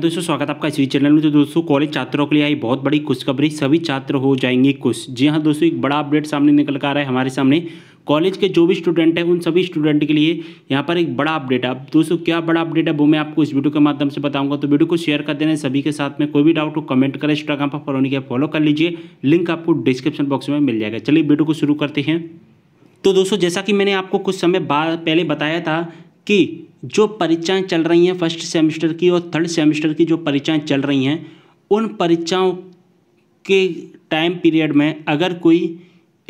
तो दोस्तों स्वागत है आपका इस चैनल में तो दोस्तों कॉलेज छात्रों के लिए आई बहुत बड़ी खुशखबरी सभी छात्र हो जाएंगे खुश जी हाँ दोस्तों एक बड़ा अपडेट सामने निकल कर आ रहा है हमारे सामने कॉलेज के जो भी स्टूडेंट हैं उन सभी स्टूडेंट के लिए यहाँ पर एक बड़ा अपडेट है अब दोस्तों क्या बड़ा अपडेट है वो मैं आपको इस वीडियो के माध्यम से बताऊंगा तो वीडियो को शेयर कर देना सभी के साथ में कोई भी डाउट हो कमेंट करें इंस्टाग्राम पर फॉलो नहीं किया फॉलो कर लीजिए लिंक आपको डिस्क्रिप्शन बॉक्स में मिल जाएगा चलिए वीडियो को शुरू करते हैं तो दोस्तों जैसा कि मैंने आपको कुछ समय बाद पहले बताया था कि जो परीक्षाएं चल रही हैं फर्स्ट सेमेस्टर की और थर्ड सेमेस्टर की जो परीक्षाएं चल रही हैं उन परीक्षाओं के टाइम पीरियड में अगर कोई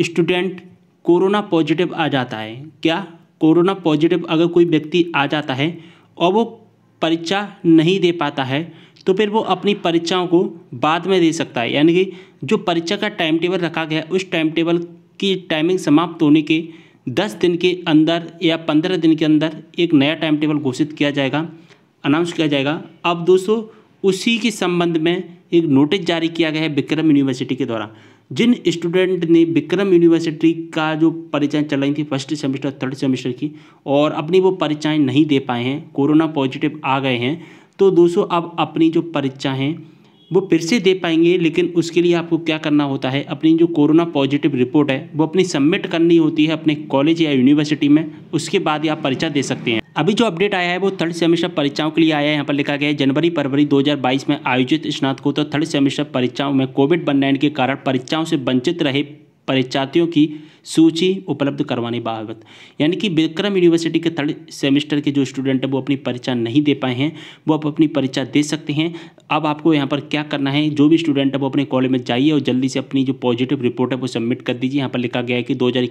स्टूडेंट कोरोना पॉजिटिव आ जाता है क्या कोरोना पॉजिटिव अगर कोई व्यक्ति आ जाता है और वो परीक्षा नहीं दे पाता है तो फिर वो अपनी परीक्षाओं को बाद में दे सकता है यानी कि जो परीक्षा का टाइम टेबल रखा गया उस टाइम टेबल की टाइमिंग समाप्त होने के दस दिन के अंदर या पंद्रह दिन के अंदर एक नया टाइम टेबल घोषित किया जाएगा अनाउंस किया जाएगा अब दोस्तों उसी के संबंध में एक नोटिस जारी किया गया है विक्रम यूनिवर्सिटी के द्वारा जिन स्टूडेंट ने विक्रम यूनिवर्सिटी का जो परीक्षाएँ चल रही थी फर्स्ट सेमेस्टर थर्ड सेमेस्टर की और अपनी वो परीक्षाएँ नहीं दे पाए हैं कोरोना पॉजिटिव आ गए हैं तो दोस्तों अब अपनी जो परीक्षाएँ वो फिर से दे पाएंगे लेकिन उसके लिए आपको क्या करना होता है अपनी जो कोरोना पॉजिटिव रिपोर्ट है वो अपनी सबमिट करनी होती है अपने कॉलेज या यूनिवर्सिटी में उसके बाद ही आप परीक्षा दे सकते हैं अभी जो अपडेट आया है वो थर्ड सेमेस्टर परीक्षाओं के लिए आया है यहाँ पर लिखा गया है जनवरी फरवरी 2022 में आयोजित स्नातकोत्तर थर्ड सेमेस्टर परीक्षाओं में कोविड नाइन्टीन के कारण परीक्षाओं से वंचित रहे परीक्षार्थियों की सूची उपलब्ध करवाने बाबत यानी कि विक्रम यूनिवर्सिटी के थर्ड सेमेस्टर के जो स्टूडेंट है वो अपनी परीक्षा नहीं दे पाए हैं वो आप अपनी परीक्षा दे सकते हैं अब आपको यहाँ पर क्या करना है जो भी स्टूडेंट है वो अपने कॉलेज में जाइए और जल्दी से अपनी जो पॉजिटिव रिपोर्ट है वो सबमिट कर दीजिए यहाँ पर लिखा गया है कि दो हज़ार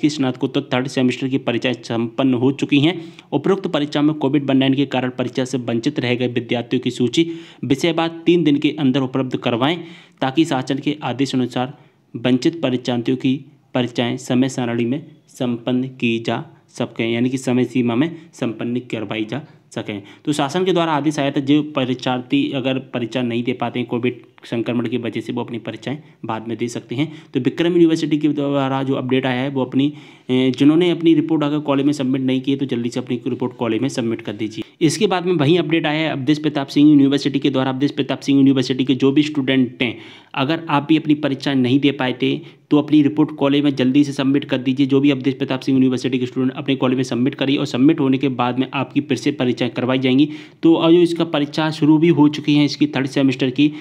की स्नातकोत्तर तो थर्ड सेमेस्टर की परीक्षाएँ संपन्न हो चुकी हैं उपरोक्त परीक्षा में कोविड नाइन्टीन के कारण परीक्षा से वंचित रह गए विद्यार्थियों की सूची विषय बाद तीन दिन के अंदर उपलब्ध करवाएँ ताकि शासन के आदेश अनुसार वंचित परीक्षार्थियों की परीक्षाएं समय सारणी में संपन्न की जा सकें यानी कि समय सीमा में संपन्न करवाई जा सकें तो शासन के द्वारा आदि सहायता जो परीक्षार्थी अगर परीक्षा नहीं दे पाते हैं कोविड संक्रमण की वजह से वो अपनी परीक्षाएं बाद में दे सकते हैं तो विक्रम यूनिवर्सिटी के द्वारा जो अपडेट आया है वो अपनी जिन्होंने अपनी रिपोर्ट अगर कॉलेज में सबमिट नहीं किए तो जल्दी से अपनी रिपोर्ट कॉलेज में सबमिट कर दीजिए इसके बाद में वहीं अपडेट आया है अवधेश प्रताप सिंह यूनिवर्सिटी के द्वारा अवधेश प्रताप सिंह यूनिवर्सिटी के जो भी स्टूडेंट हैं अगर आप भी अपनी परीक्षा नहीं दे पाए थे तो अपनी रिपोर्ट कॉलेज में जल्दी से सबमिट कर दीजिए जो भी अवधेश प्रताप सिंह यूनिवर्सिटी के स्टूडेंट अपने कॉलेज में सबमिट करिए और सबमिट होने के बाद में आपकी फिर से परीक्षाएँ करवाई जाएंगी तो अभी इसका परीक्षा शुरू भी हो चुकी है इसकी थर्ड सेमेस्टर की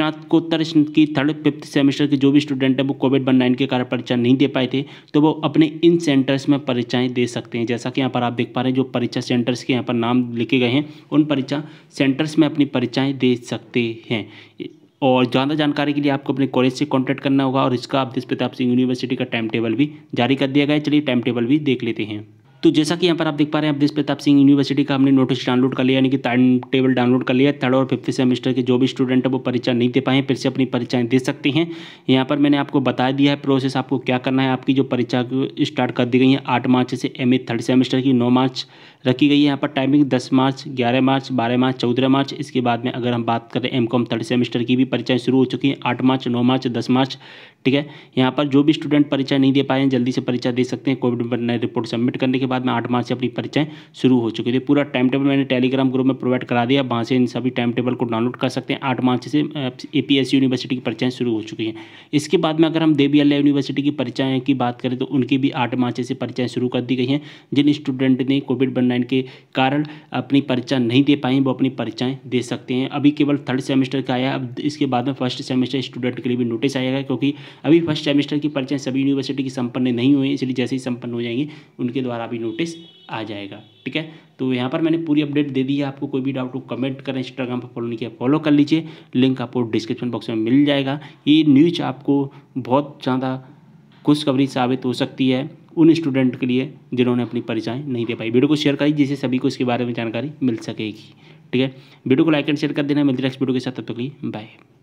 स्नातकोत्तर की थर्ड फिफ्थ सेमेस्टर के जो भी स्टूडेंट हैं वो कोविड वन नाइन के कारण परीक्षा नहीं दे पाए थे तो वो अपने इन सेंटर्स में परीक्षाएँ दे सकते हैं जैसा कि यहाँ पर आप देख पा रहे हैं जो परीक्षा सेंटर्स के यहाँ पर नाम लिखे गए हैं उन परीक्षा सेंटर्स में अपनी परीक्षाएँ दे सकते हैं और ज़्यादा जानकारी के लिए आपको अपने कॉलेज से कॉन्टैक्ट करना होगा और इसका आप प्रताप सिंह यूनिवर्सिटी का टाइम टेबल भी जारी कर दिया गया है चलिए टाइम टेबल भी देख लेते हैं तो जैसा कि यहाँ पर आप देख पा रहे हैं अब प्रताप सिंह यूनिवर्सिटी का हमने नोटिस डाउनलोड कर लिया यानी कि टाइम टेबल डाउनलोड कर लिया थर्ड और फिफ्थ सेमेस्टर के जो भी स्टूडेंट है वो परीक्षा नहीं दे पाए फिर से अपनी परीक्षाएं दे सकते हैं यहाँ पर मैंने आपको बता दिया है प्रोसेस आपको क्या करना है आपकी जो परीक्षा स्टार्ट कर दी गई है आठ मार्च से एम थर्ड सेमेस्टर की नौ मार्च रखी गई है यहाँ पर टाइमिंग दस मार्च ग्यारह मार्च बारह मार्च चौदह मार्च इसके बाद में अगर हम बात करें एम कॉम थर्ड सेमेस्टर की भी परीक्षाएँ शुरू हो चुकी हैं आठ मार्च नौ मार्च दस मार्च ठीक है यहाँ पर जो भी स्टूडेंट परीक्षा नहीं दे पाए हैं जल्दी से परीक्षा दे सकते हैं कोविड रिपोर्ट सबमिट करने के बाद में आठ मार्च से अपनी परीक्षाएं शुरू हो चुकी थी तो पूरा टाइम टेबल मैंने टेलीग्राम ग्रुप में प्रोवाइड करा दिया वहाँ से इन सभी टाइम टेबल को डाउनलोड कर सकते हैं आठ मार्च से ए यूनिवर्सिटी की परीक्षाएँ शुरू हो चुकी हैं इसके बाद में अगर हम देवी यूनिवर्सिटी की परीक्षाएँ की बात करें तो उनकी भी आठ मार्च से परीक्षाएँ शुरू कर दी गई हैं जिन स्टूडेंट ने कोविड नाइन के कारण अपनी परीक्षा नहीं दे पाई वो अपनी परीक्षाएँ दे सकते हैं अभी केवल थर्ड सेमेस्टर का आया अब इसके बाद में फर्स्ट सेमेस्टर स्टूडेंट के लिए भी नोटिस आएगा क्योंकि अभी फर्स्ट सेमेस्टर की परीक्षाएं सभी यूनिवर्सिटी की संपन्न नहीं हुई इसलिए जैसे ही संपन्न हो जाएंगे उनके द्वारा भी नोटिस आ जाएगा ठीक है तो यहाँ पर मैंने पूरी अपडेट दे दी है आपको कोई भी डाउट हो कमेंट करें इंस्टाग्राम पर फॉलो नहीं किया फॉलो कर लीजिए लिंक आपको डिस्क्रिप्शन बॉक्स में मिल जाएगा ये न्यूज आपको बहुत ज़्यादा खुशखबरी साबित हो सकती है उन स्टूडेंट के लिए जिन्होंने अपनी परीक्षाएँ नहीं दे पाई वीडियो को शेयर करिए जिससे सभी को इसके बारे में जानकारी मिल सकेगी ठीक है वीडियो को लाइक एंड शेयर कर देना मिलती है नेक्स्ट वीडियो के साथ तब तक लिए बाय